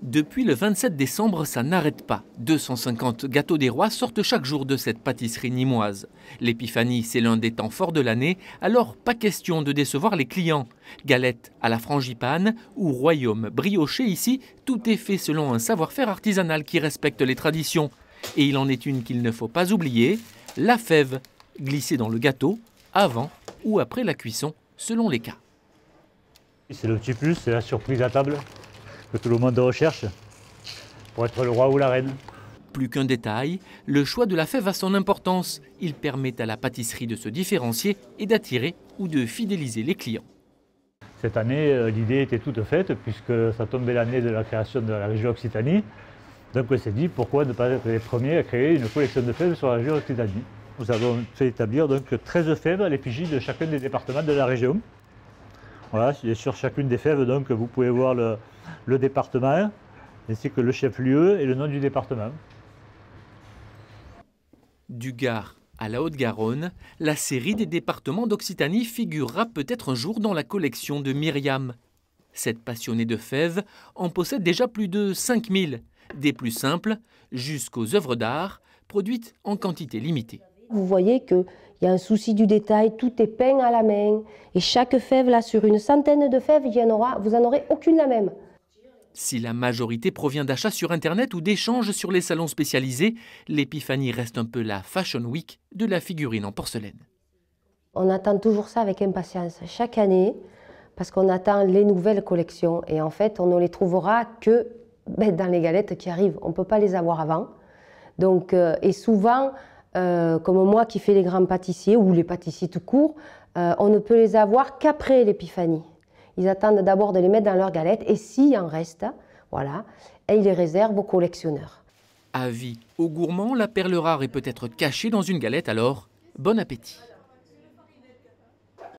Depuis le 27 décembre, ça n'arrête pas. 250 gâteaux des rois sortent chaque jour de cette pâtisserie nimoise. L'épiphanie, c'est l'un des temps forts de l'année, alors pas question de décevoir les clients. Galettes à la frangipane ou royaume brioché ici, tout est fait selon un savoir-faire artisanal qui respecte les traditions. Et il en est une qu'il ne faut pas oublier, la fève, glissée dans le gâteau, avant ou après la cuisson, selon les cas. C'est le petit plus, c'est la surprise à table que tout le monde recherche pour être le roi ou la reine. Plus qu'un détail, le choix de la fève a son importance. Il permet à la pâtisserie de se différencier et d'attirer ou de fidéliser les clients. Cette année, euh, l'idée était toute faite puisque ça tombait l'année de la création de la région Occitanie. Donc on s'est dit pourquoi ne pas être les premiers à créer une collection de fèves sur la région Occitanie. Nous avons fait établir donc 13 fèves à l'effigie de chacun des départements de la région. Voilà, sur chacune des fèves, donc vous pouvez voir le, le département, ainsi que le chef-lieu et le nom du département. Du Gard à la Haute-Garonne, la série des départements d'Occitanie figurera peut-être un jour dans la collection de Myriam. Cette passionnée de fèves en possède déjà plus de 5000, des plus simples jusqu'aux œuvres d'art produites en quantité limitée. Vous voyez qu'il y a un souci du détail, tout est peint à la main. Et chaque fève, là, sur une centaine de fèves, il y en aura, vous n'en aurez aucune la même. Si la majorité provient d'achats sur Internet ou d'échanges sur les salons spécialisés, l'épiphanie reste un peu la Fashion Week de la figurine en porcelaine. On attend toujours ça avec impatience. Chaque année, parce qu'on attend les nouvelles collections. Et en fait, on ne les trouvera que ben, dans les galettes qui arrivent. On ne peut pas les avoir avant. Donc, euh, et souvent, euh, comme moi qui fais les grands pâtissiers ou les pâtissiers tout court, euh, on ne peut les avoir qu'après l'épiphanie. Ils attendent d'abord de les mettre dans leur galette et s'il en reste, voilà, et ils les réservent aux collectionneurs. Avis aux gourmands, la perle rare est peut-être cachée dans une galette, alors bon appétit.